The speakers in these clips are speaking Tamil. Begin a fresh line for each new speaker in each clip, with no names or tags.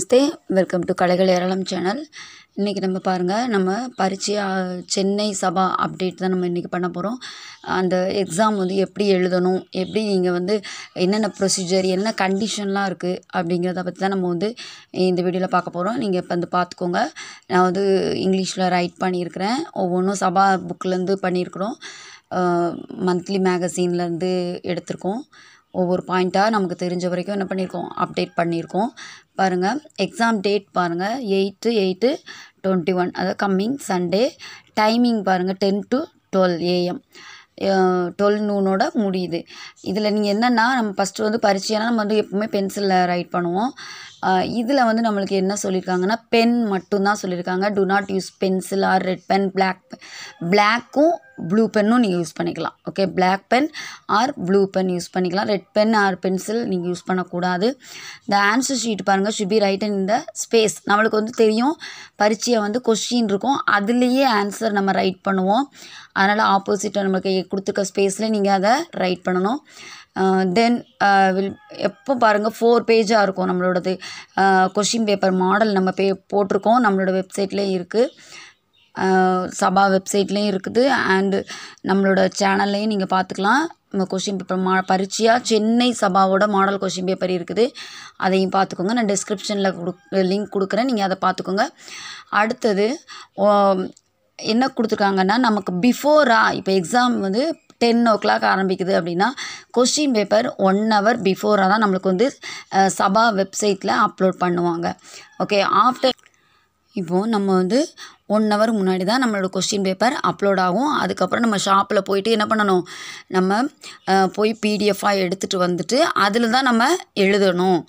நமஸ்தே வெல்கம் டு கலைகள் ஏராளம் சேனல் இன்றைக்கி நம்ம பாருங்கள் நம்ம பரீட்சை சென்னை சபா அப்டேட் தான் நம்ம இன்றைக்கி பண்ண போகிறோம் அந்த எக்ஸாம் வந்து எப்படி எழுதணும் எப்படி நீங்கள் வந்து என்னென்ன ப்ரொசீஜர் என்ன கண்டிஷன்லாம் இருக்குது அப்படிங்கிறத பற்றி தான் நம்ம வந்து இந்த வீடியோவில் பார்க்க போகிறோம் நீங்கள் இப்போ வந்து பார்த்துக்கோங்க நான் வந்து இங்கிலீஷில் ரைட் பண்ணியிருக்கிறேன் ஒவ்வொன்றும் சபா புக்கிலேருந்து பண்ணியிருக்கிறோம் மந்த்லி மேகசின்லேருந்து எடுத்திருக்கோம் ஒவ்வொரு பாயிண்ட்டாக நமக்கு தெரிஞ்ச வரைக்கும் என்ன பண்ணியிருக்கோம் அப்டேட் பண்ணியிருக்கோம் பாருங்கள் எக்ஸாம் டேட் பாருங்கள் எயிட்டு எயிட்டு டுவெண்ட்டி ஒன் அதாவது கம்மிங் சண்டே டைமிங் பாருங்கள் ten to twelve AM twelve நூனோட முடியுது இதில் நீங்கள் என்னென்னா நம்ம ஃபஸ்ட்டு வந்து பரிச்சைனா நம்ம வந்து எப்போவுமே பென்சிலில் ரைட் பண்ணுவோம் இதில் வந்து நம்மளுக்கு என்ன சொல்லியிருக்காங்கன்னா பென் மட்டும்தான் சொல்லியிருக்காங்க do not use pencil or red pen black பிளாக்கும் ப்ளூ பென்னும் நீங்கள் யூஸ் பண்ணிக்கலாம் okay black pen or blue pen use பண்ணிக்கலாம் ரெட் பென் ஆர் பென்சில் நீங்கள் யூஸ் பண்ணக்கூடாது இந்த ஆன்சர் ஷீட் பாருங்கள் should be write in the space நம்மளுக்கு வந்து தெரியும் பரிச்சையை வந்து கொஷின் இருக்கும் அதுலேயே ஆன்சர் நம்ம ரைட் பண்ணுவோம் அதனால் ஆப்போசிட்டாக நம்மளுக்கு கொடுத்துருக்க ஸ்பேஸில் நீங்கள் அதை ரைட் பண்ணணும் தென் uh, வில் uh, எப்போ பாருங்கள் ஃபோர் பேஜாக இருக்கும் நம்மளோடது கொஷின் பேப்பர் மாடல் நம்ம பே போட்டிருக்கோம் நம்மளோட வெப்சைட்லேயே இருக்குது சபா வெப்சைட்லேயும் இருக்குது அண்டு நம்மளோட சேனல்லையும் நீங்கள் பார்த்துக்கலாம் நம்ம கொஷின் பேப்பர் மா பரீட்சையாக சென்னை சபாவோட மாடல் கொஷின் பேப்பர் இருக்குது அதையும் பார்த்துக்கோங்க நான் டிஸ்கிரிப்ஷனில் கொடு லிங்க் கொடுக்குறேன் நீங்கள் அதை பார்த்துக்கோங்க அடுத்தது என்ன கொடுத்துருக்காங்கன்னா நமக்கு பிஃபோராக இப்போ எக்ஸாம் வந்து டென் ஓ கிளாக் ஆரம்பிக்குது அப்படின்னா கொஷின் பேப்பர் ஒன் ஹவர் பிஃபோராக தான் நம்மளுக்கு வந்து சபா வெப்சைட்டில் அப்லோட் பண்ணுவாங்க ஓகே ஆஃப்டர் இப்போது நம்ம வந்து ஒன் ஹவர் முன்னாடி தான் நம்மளோட கொஸ்டின் பேப்பர் அப்லோட் ஆகும் அதுக்கப்புறம் நம்ம ஷாப்பில் போயிட்டு என்ன பண்ணணும் நம்ம போய் பிடிஎஃபாக எடுத்துகிட்டு வந்துட்டு அதில் தான் நம்ம எழுதணும்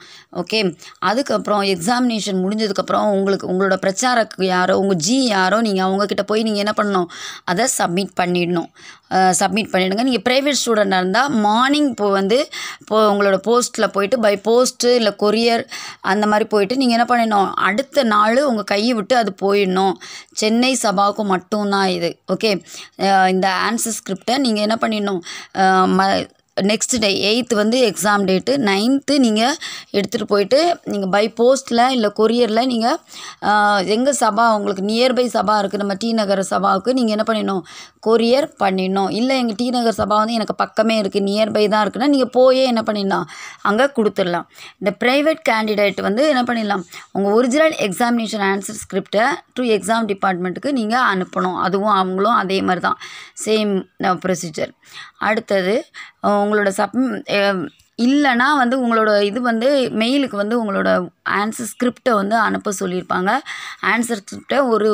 ஓகே அதுக்கப்புறம் எக்ஸாமினேஷன் முடிஞ்சதுக்கப்புறம் உங்களுக்கு உங்களோட பிரச்சாரக்கு யாரோ உங்கள் ஜி யாரோ நீங்கள் அவங்கக்கிட்ட போய் நீங்கள் என்ன பண்ணணும் அதை சப்மிட் பண்ணிடணும் சப்மிட் பண்ணிவிடுங்க நீங்கள் ப்ரைவேட் ஸ்டூடெண்ட்டாக இருந்தால் மார்னிங் இப்போ வந்து இப்போ உங்களோட போஸ்ட்டில் போயிட்டு பை போஸ்ட்டு இல்லை கொரியர் அந்த மாதிரி போயிட்டு நீங்கள் என்ன பண்ணிடணும் அடுத்த நாள் உங்கள் கையை விட்டு அது போயிடணும் சென்னை சபாவுக்கு மட்டும்தான் இது ஓகே இந்த ஆன்சர் ஸ்கிரிப்டை நீங்கள் என்ன பண்ணிடணும் ம நெக்ஸ்ட் டே எயித்து வந்து எக்ஸாம் டேட்டு நைன்த்து நீங்கள் எடுத்துகிட்டு போயிட்டு நீங்கள் பை போஸ்ட்டில் இல்லை கொரியரில் நீங்கள் எங்கள் சபா உங்களுக்கு நியர்பை சபா இருக்குது நம்ம டி நகர் சபாவுக்கு நீங்கள் என்ன பண்ணிடணும் கொரியர் பண்ணிடணும் இல்லை எங்கள் டி நகர் சபா வந்து எனக்கு பக்கமே இருக்குது நியர்பை தான் இருக்குன்னா நீங்கள் போயே என்ன பண்ணிடலாம் அங்கே கொடுத்துடலாம் இந்த ப்ரைவேட் கேண்டிடேட் வந்து என்ன பண்ணிடலாம் உங்கள் ஒரிஜினல் எக்ஸாமினேஷன் ஆன்சர் ஸ்கிரிப்டை டு எக்ஸாம் டிபார்ட்மெண்ட்டுக்கு நீங்கள் அனுப்பணும் அதுவும் அவங்களும் அதே மாதிரி தான் சேம் ப்ரொசீஜர் அடுத்தது உங்களோட சப் இல்லைனா வந்து உங்களோட இது வந்து மெயிலுக்கு வந்து உங்களோட ஆன்சர் ஸ்கிரிப்டை வந்து அனுப்ப சொல்லியிருப்பாங்க ஆன்சர் ஸ்கிரிப்டை ஒரு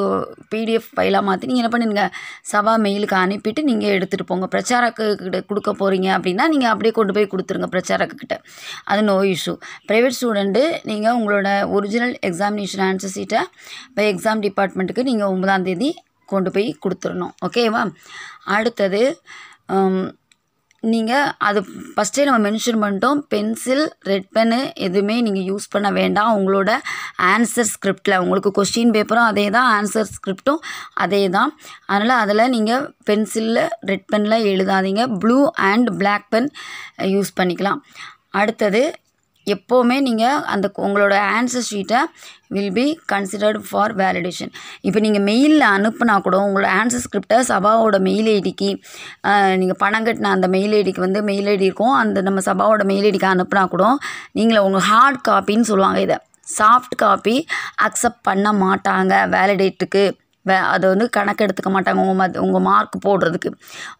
பிடிஎஃப் ஃபைலாக மாற்றி நீங்கள் என்ன பண்ணிடுங்க சபா மெயிலுக்கு அனுப்பிட்டு நீங்கள் எடுத்துகிட்டு போங்க பிரச்சாரக்கு கிட்ட கொடுக்க போகிறீங்க அப்படின்னா நீங்கள் அப்படியே கொண்டு போய் கொடுத்துருங்க பிரச்சாரக்கிட்ட அது நோ இஷ்யூ ப்ரைவேட் ஸ்டூடெண்ட்டு நீங்கள் உங்களோட ஒரிஜினல் எக்ஸாமினேஷன் ஆன்சர் சீட்டை இப்போ எக்ஸாம் டிபார்ட்மெண்ட்டுக்கு நீங்கள் ஒன்பதாம் தேதி கொண்டு போய் கொடுத்துடணும் ஓகேவா அடுத்தது நீங்கள் அது ஃபஸ்ட்டே நம்ம மென்ஷன் பண்ணிட்டோம் பென்சில் ரெட் பென்னு எதுவுமே நீங்கள் யூஸ் பண்ண வேண்டாம் உங்களோட ஆன்சர் ஸ்கிரிப்டில் உங்களுக்கு கொஸ்டின் பேப்பரும் அதே தான் ஆன்சர் ஸ்கிரிப்டும் அதே தான் அதனால் அதில் நீங்கள் பென்சிலில் ரெட் பெனில் எழுதாதீங்க blue and black pen use பண்ணிக்கலாம் அடுத்தது எப்போவுமே நீங்கள் அந்த உங்களோட ஆன்சர் ஷீட்டை will be considered for validation இப்போ நீங்கள் மெயிலில் அனுப்புனா கூட உங்களோட ஆன்சர் ஸ்கிரிப்டை சபாவோட மெயில் ஐடிக்கு நீங்கள் பணம் கட்டின அந்த மெயில் ஐடிக்கு வந்து மெயில் ஐடி இருக்கும் அந்த நம்ம சபாவோட மெயில் ஐடிக்கு அனுப்புனா கூட நீங்கள் உங்கள் ஹார்ட் காப்பின்னு சொல்லுவாங்க இதை சாஃப்ட் காப்பி அக்செப்ட் பண்ண மாட்டாங்க வேலிடேட்டுக்கு அதை வந்து கணக்கு எடுத்துக்க மாட்டாங்க உங்கள் மத் உங்கள் மார்க் போடுறதுக்கு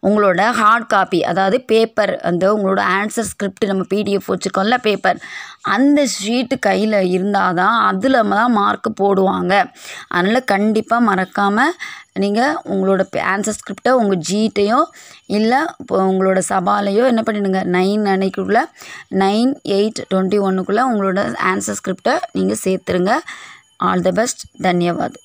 உங்களோட ஹார்ட் காப்பி அதாவது பேப்பர் அந்த உங்களோட ஆன்சர் ஸ்கிரிப்ட் நம்ம பிடிஎஃப் வச்சுருக்கோம்ல பேப்பர் அந்த ஷீட்டு கையில் இருந்தால் தான் அதில் தான் மார்க் போடுவாங்க அதனால் கண்டிப்பாக மறக்காமல் நீங்கள் உங்களோட ஆன்சர் ஸ்கிரிப்டை உங்கள் ஜீட்டையோ இல்லை இப்போ உங்களோட சபாலையோ என்ன பண்ணிடுங்க நைன் அன்னைக்குள்ளே நைன் எயிட் டுவெண்ட்டி ஒன்றுக்குள்ளே உங்களோட ஆன்சர் ஸ்கிரிப்டை நீங்கள் சேர்த்துருங்க ஆல் த பெஸ்ட் தன்யவாத்